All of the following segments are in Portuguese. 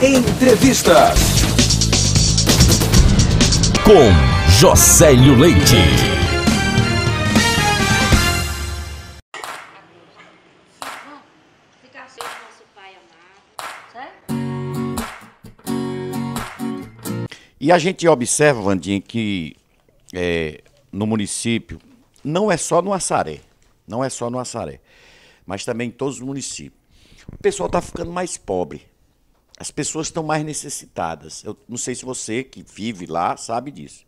Entrevista com Josélio Leite. E a gente observa, Vandinha, que é, no município, não é só no Açaré, não é só no Açaré, mas também em todos os municípios. O pessoal está ficando mais pobre as pessoas estão mais necessitadas. Eu não sei se você que vive lá sabe disso.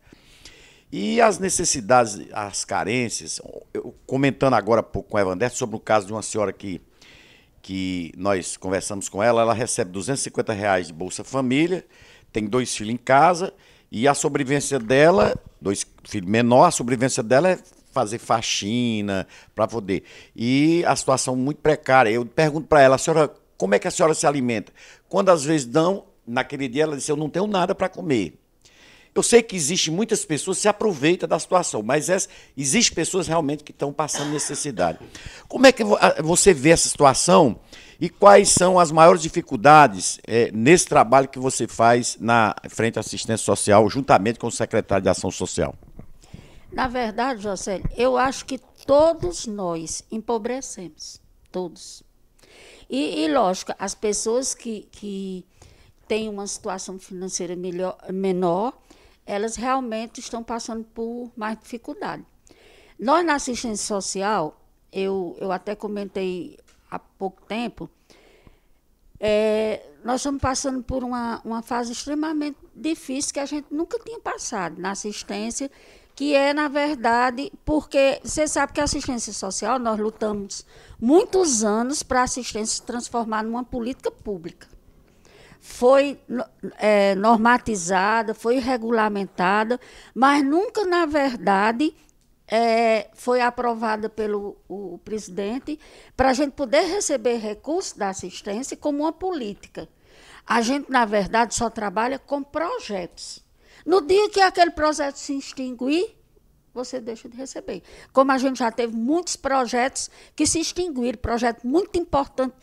E as necessidades, as carências, eu comentando agora pouco com a Evander sobre o caso de uma senhora que, que nós conversamos com ela, ela recebe 250 reais de Bolsa Família, tem dois filhos em casa, e a sobrevivência dela, dois filhos menor, a sobrevivência dela é fazer faxina para poder. E a situação muito precária. Eu pergunto para ela, a senhora como é que a senhora se alimenta? Quando às vezes dão, naquele dia ela disse: Eu não tenho nada para comer. Eu sei que existem muitas pessoas que se aproveitam da situação, mas existem existe pessoas realmente que estão passando necessidade. Como é que você vê essa situação e quais são as maiores dificuldades é, nesse trabalho que você faz na frente à assistência social, juntamente com o secretário de Ação Social? Na verdade, José, eu acho que todos nós empobrecemos, todos. E, e lógico, as pessoas que, que têm uma situação financeira melhor, menor, elas realmente estão passando por mais dificuldade. Nós, na assistência social, eu, eu até comentei há pouco tempo, é, nós estamos passando por uma, uma fase extremamente difícil que a gente nunca tinha passado na assistência que é, na verdade, porque você sabe que a assistência social, nós lutamos muitos anos para a assistência se transformar numa política pública. Foi é, normatizada, foi regulamentada, mas nunca, na verdade, é, foi aprovada pelo o presidente para a gente poder receber recursos da assistência como uma política. A gente, na verdade, só trabalha com projetos. No dia que aquele projeto se extinguir, você deixa de receber. Como a gente já teve muitos projetos que se extinguiram, projeto muito importante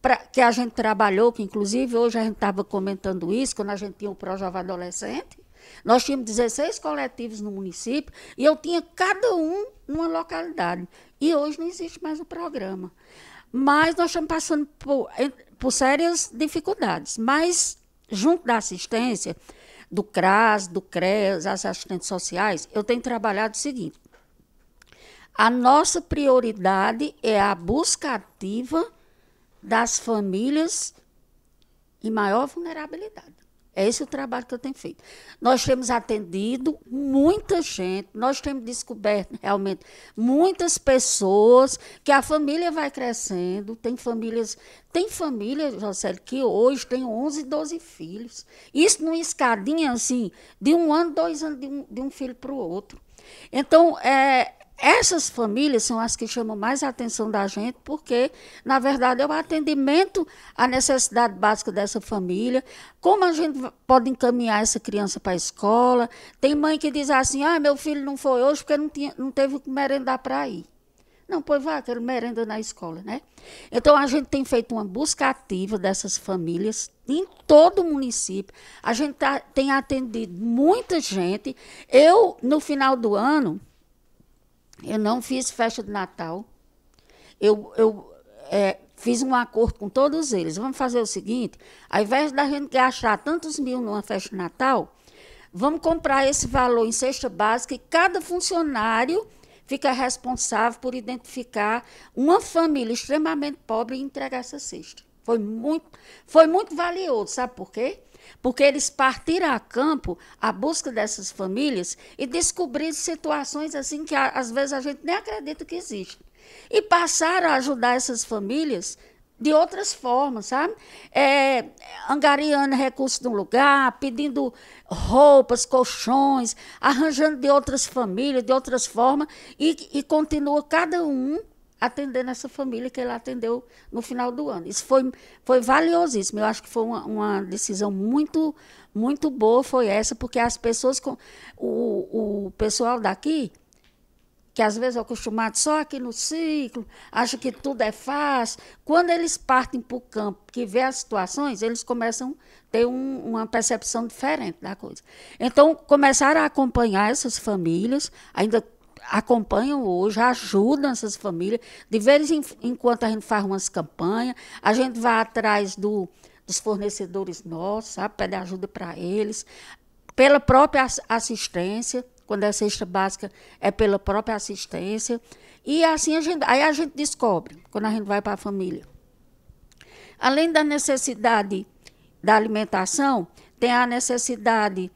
pra, que a gente trabalhou, que inclusive hoje a gente estava comentando isso, quando a gente tinha o Projova Adolescente, nós tínhamos 16 coletivos no município e eu tinha cada um numa localidade. E hoje não existe mais o programa. Mas nós estamos passando por, eh, por sérias dificuldades. Mas, junto da assistência, do CRAS, do CRES, as assistentes sociais, eu tenho trabalhado o seguinte: a nossa prioridade é a busca ativa das famílias em maior vulnerabilidade. É esse o trabalho que eu tenho feito. Nós temos atendido muita gente, nós temos descoberto realmente muitas pessoas que a família vai crescendo, tem famílias, tem família, José que hoje tem 11, 12 filhos. Isso numa escadinha assim, de um ano, dois anos de um, de um filho para o outro. Então, é, essas famílias são as que chamam mais a atenção da gente, porque, na verdade, é o atendimento à necessidade básica dessa família, como a gente pode encaminhar essa criança para a escola. Tem mãe que diz assim: ah, meu filho não foi hoje porque não, tinha, não teve o que merendar para ir. Não, pois vai, quero merenda na escola, né? Então, a gente tem feito uma busca ativa dessas famílias em todo o município. A gente tá, tem atendido muita gente. Eu, no final do ano eu não fiz festa de Natal. Eu, eu é, fiz um acordo com todos eles. Vamos fazer o seguinte: ao invés da gente gastar tantos mil numa festa de Natal, vamos comprar esse valor em cesta básica e cada funcionário fica responsável por identificar uma família extremamente pobre e entregar essa cesta. Foi muito, foi muito valioso, sabe por quê? porque eles partiram a campo à busca dessas famílias e descobriram situações assim que às vezes a gente nem acredita que existem. E passaram a ajudar essas famílias de outras formas, sabe? É, angariando recursos de um lugar, pedindo roupas, colchões, arranjando de outras famílias, de outras formas, e, e continua cada um atendendo essa família que ele atendeu no final do ano. Isso foi, foi valiosíssimo. Eu acho que foi uma, uma decisão muito, muito boa, foi essa, porque as pessoas, com, o, o pessoal daqui, que às vezes é acostumado só aqui no ciclo, acha que tudo é fácil. Quando eles partem para o campo, que vê as situações, eles começam a ter um, uma percepção diferente da coisa. Então, começaram a acompanhar essas famílias, ainda acompanham hoje, ajudam essas famílias. De vez em, em quando a gente faz umas campanhas, a gente vai atrás do, dos fornecedores nossos, sabe? Pede ajuda para eles. Pela própria assistência, quando é cesta básica, é pela própria assistência. E assim a gente, aí a gente descobre, quando a gente vai para a família. Além da necessidade da alimentação, tem a necessidade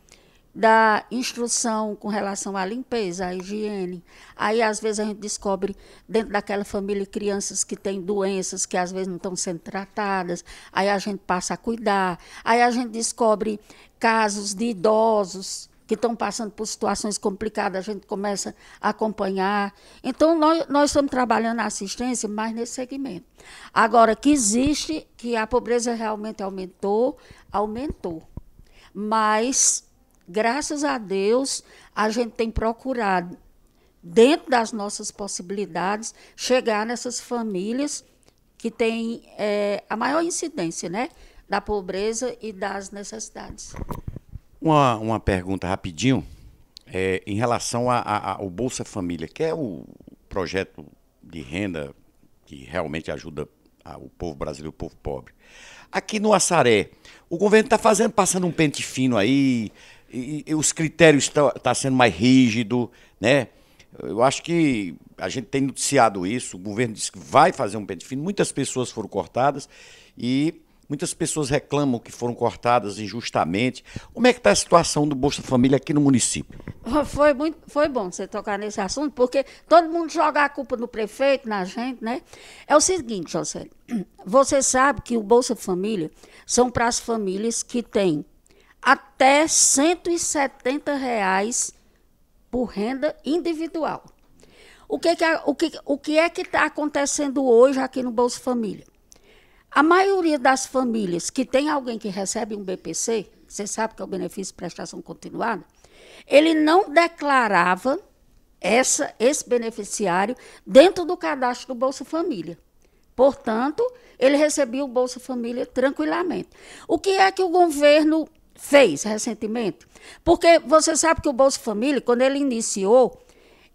da instrução com relação à limpeza, à higiene. Aí, às vezes, a gente descobre dentro daquela família crianças que têm doenças que às vezes não estão sendo tratadas. Aí a gente passa a cuidar. Aí a gente descobre casos de idosos que estão passando por situações complicadas, a gente começa a acompanhar. Então, nós, nós estamos trabalhando a assistência mas nesse segmento. Agora, que existe, que a pobreza realmente aumentou, aumentou. Mas graças a Deus, a gente tem procurado, dentro das nossas possibilidades, chegar nessas famílias que têm é, a maior incidência né, da pobreza e das necessidades. Uma, uma pergunta rapidinho, é, em relação ao Bolsa Família, que é o projeto de renda que realmente ajuda a, o povo brasileiro, o povo pobre. Aqui no Açaré, o governo está fazendo, passando um pente fino aí, e, e os critérios estão tá sendo mais rígido, né? Eu acho que a gente tem noticiado isso, o governo disse que vai fazer um pente fino, muitas pessoas foram cortadas e muitas pessoas reclamam que foram cortadas injustamente. Como é que está a situação do Bolsa Família aqui no município? Foi, muito, foi bom você tocar nesse assunto, porque todo mundo joga a culpa no prefeito, na gente, né? É o seguinte, José, você sabe que o Bolsa Família são para as famílias que têm até R$ 170 reais por renda individual. O que, que, o que, o que é que está acontecendo hoje aqui no Bolsa Família? A maioria das famílias que tem alguém que recebe um BPC, você sabe que é o benefício de prestação continuada, ele não declarava essa, esse beneficiário dentro do cadastro do Bolsa Família. Portanto, ele recebia o Bolsa Família tranquilamente. O que é que o governo fez recentemente? Porque você sabe que o Bolsa Família, quando ele iniciou,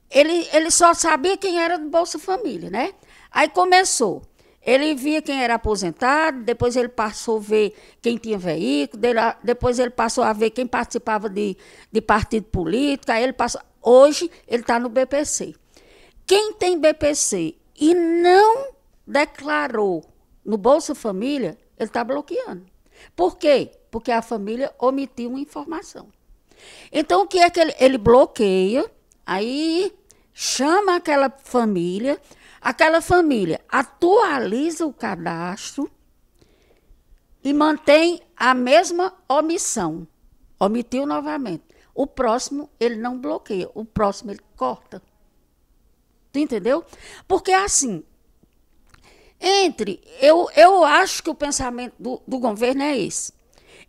ele, ele só sabia quem era do Bolsa Família, né? Aí começou. Ele via quem era aposentado, depois ele passou a ver quem tinha veículo, ah, depois ele passou a ver quem participava de, de partido político, aí ele passou. Hoje ele está no BPC. Quem tem BPC e não declarou no Bolsa Família, ele está bloqueando. Por quê? porque a família omitiu uma informação. Então, o que é que ele, ele bloqueia? Aí chama aquela família, aquela família atualiza o cadastro e mantém a mesma omissão. Omitiu novamente. O próximo ele não bloqueia, o próximo ele corta. Tu entendeu? Porque assim, entre. Eu, eu acho que o pensamento do, do governo é esse.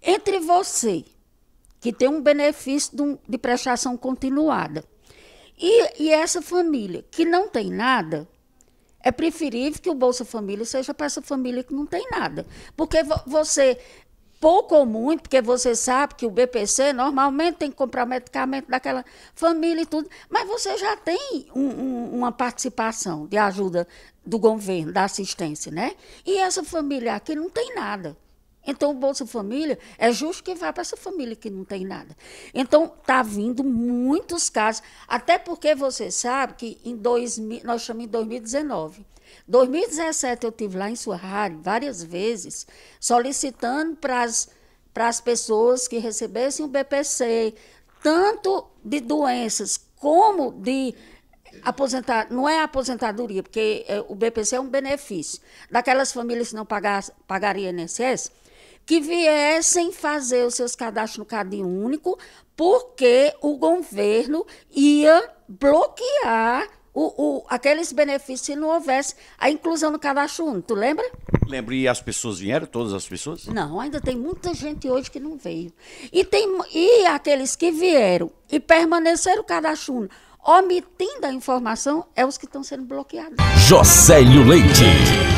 Entre você, que tem um benefício de, um, de prestação continuada, e, e essa família que não tem nada, é preferível que o Bolsa Família seja para essa família que não tem nada. Porque você, pouco ou muito, porque você sabe que o BPC normalmente tem que comprar medicamento daquela família e tudo, mas você já tem um, um, uma participação de ajuda do governo, da assistência, né? E essa família aqui não tem nada. Então, o Bolsa Família, é justo que vá para essa família que não tem nada. Então, está vindo muitos casos, até porque você sabe que em 2000, nós chamamos em 2019. 2017 eu tive lá em sua rádio várias vezes, solicitando para as para as pessoas que recebessem o BPC, tanto de doenças como de aposentar, não é aposentadoria, porque eh, o BPC é um benefício. Daquelas famílias que não pagar, pagariam INSS, que viessem fazer os seus cadastros no CadÚnico, porque o governo ia bloquear o, o, aqueles benefícios se não houvesse a inclusão no cadastro único, tu lembra? Lembro, e as pessoas vieram, todas as pessoas? Não, ainda tem muita gente hoje que não veio. E, tem, e aqueles que vieram e permaneceram cadastro único, omitindo a informação, é os que estão sendo bloqueados. Jocélio Leite.